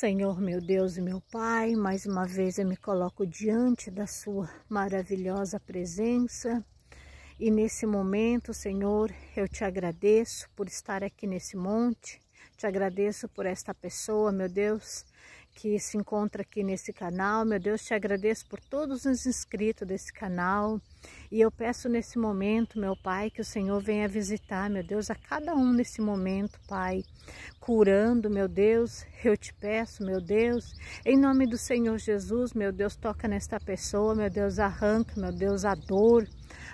Senhor meu Deus e meu Pai, mais uma vez eu me coloco diante da Sua maravilhosa presença. E nesse momento, Senhor, eu te agradeço por estar aqui nesse monte, te agradeço por esta pessoa, meu Deus, que se encontra aqui nesse canal. Meu Deus, te agradeço por todos os inscritos desse canal. E eu peço nesse momento, meu Pai, que o Senhor venha visitar, meu Deus, a cada um nesse momento, Pai, curando, meu Deus, eu te peço, meu Deus, em nome do Senhor Jesus, meu Deus, toca nesta pessoa, meu Deus, arranca, meu Deus, a dor,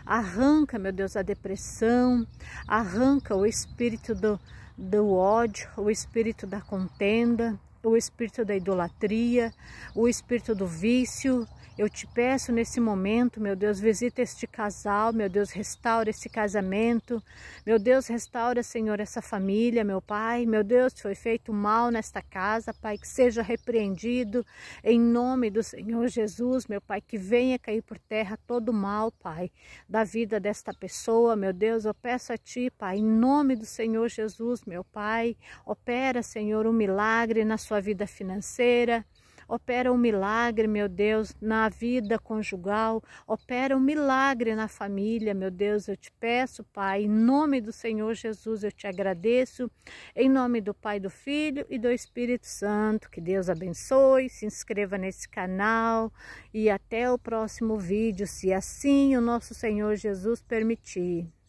arranca, meu Deus, a depressão, arranca o espírito do, do ódio, o espírito da contenda, o espírito da idolatria, o espírito do vício, eu te peço nesse momento, meu Deus, visita este casal, meu Deus, restaura esse casamento, meu Deus, restaura, Senhor, essa família, meu Pai, meu Deus, foi feito mal nesta casa, Pai, que seja repreendido em nome do Senhor Jesus, meu Pai, que venha cair por terra todo mal, Pai, da vida desta pessoa, meu Deus, eu peço a Ti, Pai, em nome do Senhor Jesus, meu Pai, opera, Senhor, um milagre na sua vida financeira Opera um milagre, meu Deus, na vida conjugal. Opera um milagre na família, meu Deus. Eu te peço, Pai, em nome do Senhor Jesus, eu te agradeço. Em nome do Pai, do Filho e do Espírito Santo. Que Deus abençoe. Se inscreva nesse canal e até o próximo vídeo, se assim o nosso Senhor Jesus permitir.